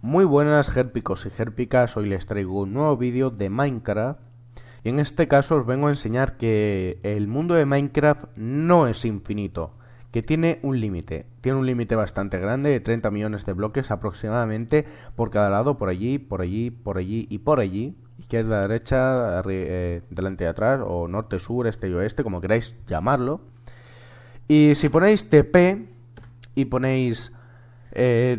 Muy buenas gérpicos y gérpicas, hoy les traigo un nuevo vídeo de Minecraft y en este caso os vengo a enseñar que el mundo de Minecraft no es infinito, que tiene un límite, tiene un límite bastante grande de 30 millones de bloques aproximadamente por cada lado, por allí, por allí, por allí y por allí, izquierda, derecha, eh, delante y atrás, o norte, sur, este y oeste, como queráis llamarlo. Y si ponéis TP y ponéis... Eh,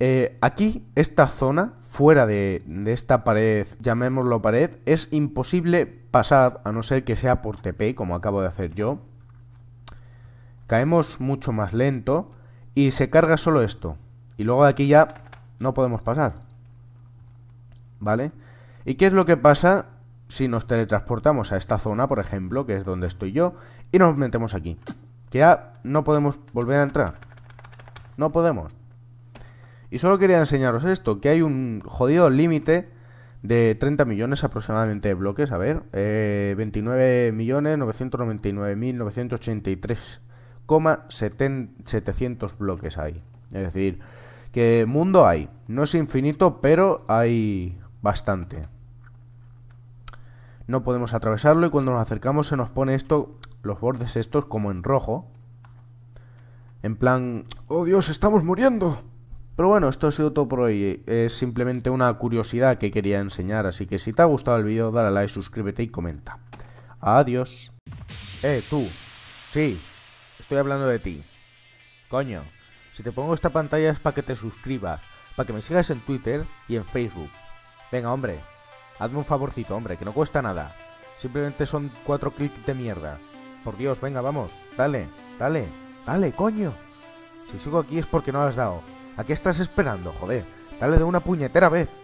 Eh, aquí, esta zona, fuera de, de, esta pared, llamémoslo pared, es imposible pasar, a no ser que sea por TP, como acabo de hacer yo. Caemos mucho más lento y se carga solo esto. Y luego de aquí ya no podemos pasar. ¿Vale? ¿Y qué es lo que pasa si nos teletransportamos a esta zona, por ejemplo, que es donde estoy yo, y nos metemos aquí? Que ya no podemos volver a entrar. No podemos. Y solo quería enseñaros esto, que hay un jodido límite de 30 millones aproximadamente de bloques, a ver, eh, 29.999.983,700 bloques hay. Es decir, que mundo hay, no es infinito, pero hay bastante. No podemos atravesarlo y cuando nos acercamos se nos pone esto, los bordes estos como en rojo. En plan, oh Dios, estamos muriendo. Pero bueno, esto ha sido todo por hoy. Es simplemente una curiosidad que quería enseñar, así que si te ha gustado el vídeo, dale a like, suscríbete y comenta. Adiós. Eh, tú. Sí, estoy hablando de ti. Coño, si te pongo esta pantalla es para que te suscribas, para que me sigas en Twitter y en Facebook. Venga, hombre, hazme un favorcito, hombre, que no cuesta nada. Simplemente son cuatro clics de mierda. Por Dios, venga, vamos, dale, dale, dale, coño. Si sigo aquí es porque no has dado. ¿A qué estás esperando? Joder, dale de una puñetera vez.